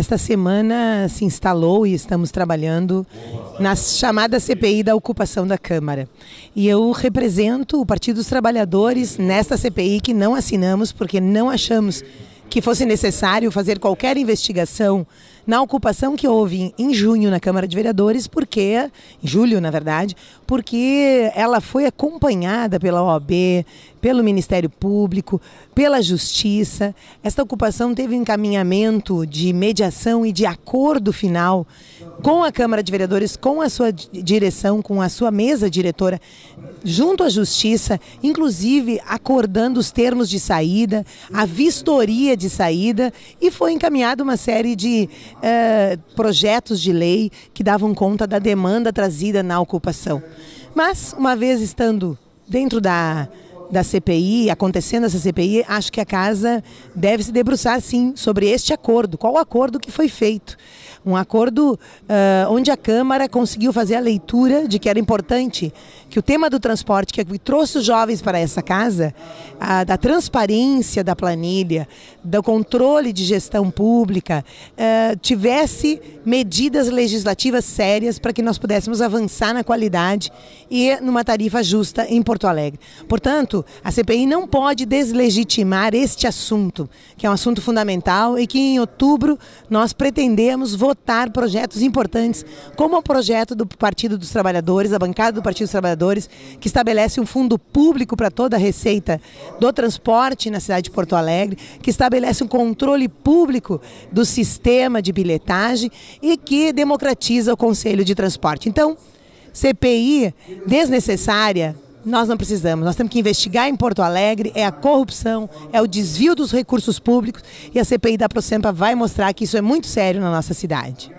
Esta semana se instalou e estamos trabalhando na chamada CPI da ocupação da Câmara. E eu represento o Partido dos Trabalhadores nesta CPI que não assinamos porque não achamos que fosse necessário fazer qualquer investigação na ocupação que houve em, junho na Câmara de Vereadores, porque, em julho, na verdade, porque ela foi acompanhada pela OAB, pelo Ministério Público, pela Justiça. Esta ocupação teve encaminhamento de mediação e de acordo final com a Câmara de Vereadores, com a sua direção, com a sua mesa diretora, junto à Justiça, inclusive acordando os termos de saída, a vistoria de saída, e foi encaminhada uma série de eh, projetos de lei que davam conta da demanda trazida na ocupação. Mas, uma vez estando dentro da da CPI, acontecendo essa CPI, acho que a casa deve se debruçar sim sobre este acordo. Qual o acordo que foi feito? Um acordo uh, onde a Câmara conseguiu fazer a leitura de que era importante que o tema do transporte, que trouxe os jovens para essa casa, da transparência da planilha, do controle de gestão pública, uh, tivesse medidas legislativas sérias para que nós pudéssemos avançar na qualidade e numa tarifa justa em Porto Alegre. Portanto, a CPI não pode deslegitimar este assunto, que é um assunto fundamental e que em outubro nós pretendemos votar projetos importantes, como o projeto do Partido dos Trabalhadores, a bancada do Partido dos Trabalhadores, que estabelece um fundo público para toda a receita do transporte na cidade de Porto Alegre, que estabelece um controle público do sistema de bilhetagem e que democratiza o Conselho de Transporte. Então, CPI desnecessária nós não precisamos. Nós temos que investigar em Porto Alegre é a corrupção, é o desvio dos recursos públicos e a CPI da ProSempa vai mostrar que isso é muito sério na nossa cidade.